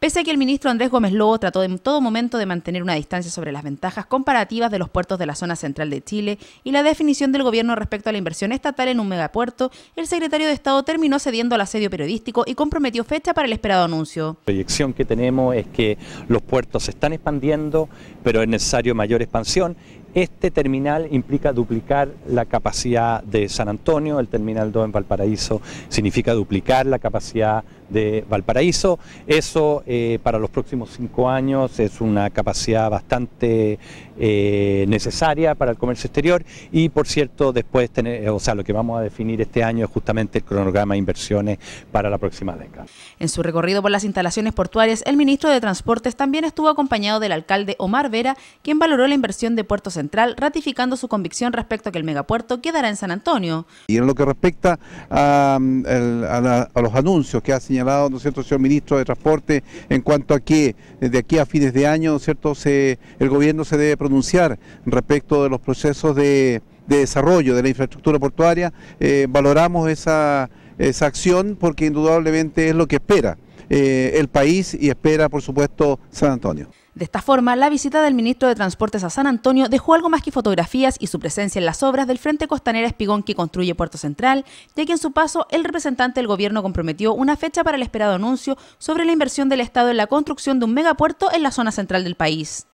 Pese a que el ministro Andrés Gómez Lobo trató en todo momento de mantener una distancia sobre las ventajas comparativas de los puertos de la zona central de Chile y la definición del gobierno respecto a la inversión estatal en un megapuerto, el secretario de Estado terminó cediendo al asedio periodístico y comprometió fecha para el esperado anuncio. La proyección que tenemos es que los puertos se están expandiendo, pero es necesario mayor expansión este terminal implica duplicar la capacidad de San Antonio, el terminal 2 en Valparaíso significa duplicar la capacidad de Valparaíso. Eso eh, para los próximos cinco años es una capacidad bastante eh, necesaria para el comercio exterior y por cierto después, tener, eh, o sea, lo que vamos a definir este año es justamente el cronograma de inversiones para la próxima década. En su recorrido por las instalaciones portuarias, el ministro de Transportes también estuvo acompañado del alcalde Omar Vera, quien valoró la inversión de puertos Central, ratificando su convicción respecto a que el megapuerto quedará en San Antonio. Y en lo que respecta a, mm, los anuncios que ha señalado, el señor ministro de Transporte, en cuanto a que desde eh, aquí a fines de año, cierto?, se, el gobierno se debe pronunciar respecto de los procesos de, desarrollo de la infraestructura portuaria, eh, valoramos esa, esa acción porque indudablemente es lo que espera eh, el país y espera, por supuesto, San Antonio. De esta forma, la visita del ministro de Transportes a San Antonio dejó algo más que fotografías y su presencia en las obras del Frente Costanera Espigón que construye Puerto Central, ya que en su paso el representante del gobierno comprometió una fecha para el esperado anuncio sobre la inversión del Estado en la construcción de un megapuerto en la zona central del país.